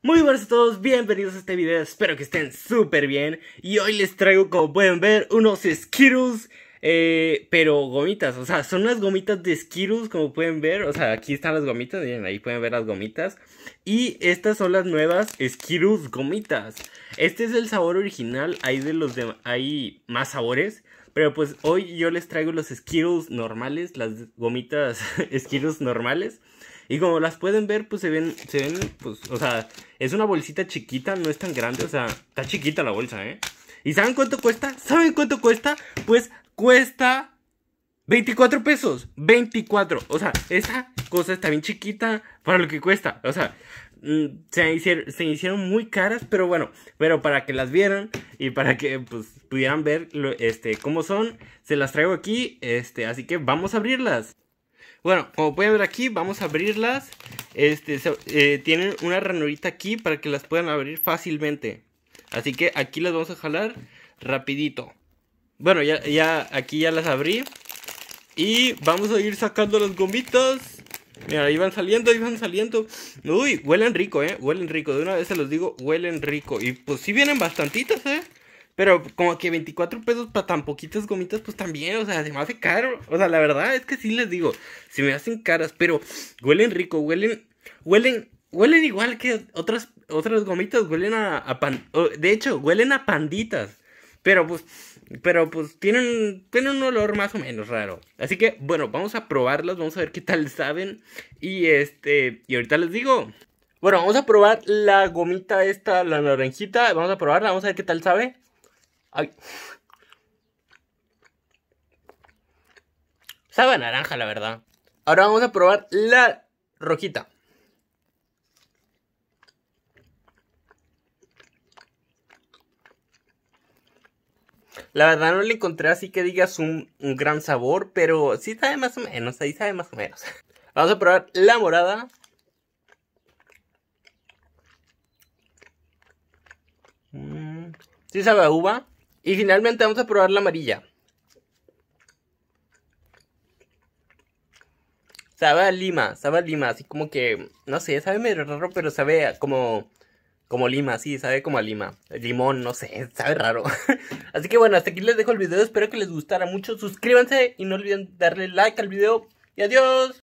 Muy buenas a todos, bienvenidos a este video, espero que estén súper bien Y hoy les traigo, como pueden ver, unos Skittles eh, Pero gomitas, o sea, son las gomitas de Skittles, como pueden ver O sea, aquí están las gomitas, miren, ahí pueden ver las gomitas Y estas son las nuevas Skittles gomitas este es el sabor original, hay de los de, hay más sabores, pero pues hoy yo les traigo los Skittles normales, las gomitas Skittles normales. Y como las pueden ver, pues se ven, se ven, pues, o sea, es una bolsita chiquita, no es tan grande, o sea, está chiquita la bolsa, ¿eh? ¿Y saben cuánto cuesta? ¿Saben cuánto cuesta? Pues cuesta 24 pesos, 24. O sea, esta cosa está bien chiquita para lo que cuesta. O sea, Mm, se hicieron, muy caras, pero bueno, pero para que las vieran y para que pues, pudieran ver este, cómo son, se las traigo aquí, este, así que vamos a abrirlas. Bueno, como pueden ver aquí, vamos a abrirlas. Este, eh, tienen una ranurita aquí para que las puedan abrir fácilmente. Así que aquí las vamos a jalar rapidito. Bueno, ya, ya aquí ya las abrí. Y vamos a ir sacando las gomitas. Mira, ahí van saliendo, ahí van saliendo. Uy, huelen rico, eh. Huelen rico. De una vez se los digo, huelen rico. Y pues sí vienen bastantitas, eh. Pero como que 24 pesos para tan poquitas gomitas, pues también, o sea, se me hace caro. O sea, la verdad es que sí les digo, se me hacen caras, pero huelen rico, huelen, huelen, huelen igual que otras, otras gomitas, huelen a, a pan. De hecho, huelen a panditas. Pero pues pero pues tienen, tienen un olor más o menos raro. Así que bueno, vamos a probarlas, vamos a ver qué tal saben. Y este, y ahorita les digo. Bueno, vamos a probar la gomita esta, la naranjita. Vamos a probarla, vamos a ver qué tal sabe. Ay. Sabe naranja, la verdad. Ahora vamos a probar la rojita. La verdad no le encontré así que digas un, gran sabor, pero sí sabe más o menos, ahí sabe más o menos. Vamos a probar la morada. Mm, sí sabe a uva. Y finalmente vamos a probar la amarilla. Sabe a lima, sabe a lima, así como que, no sé, sabe medio raro, pero sabe como como lima, sí, sabe como a lima. Limón, no sé, sabe raro. Así que bueno, hasta aquí les dejo el video. Espero que les gustara mucho. Suscríbanse y no olviden darle like al video. Y adiós.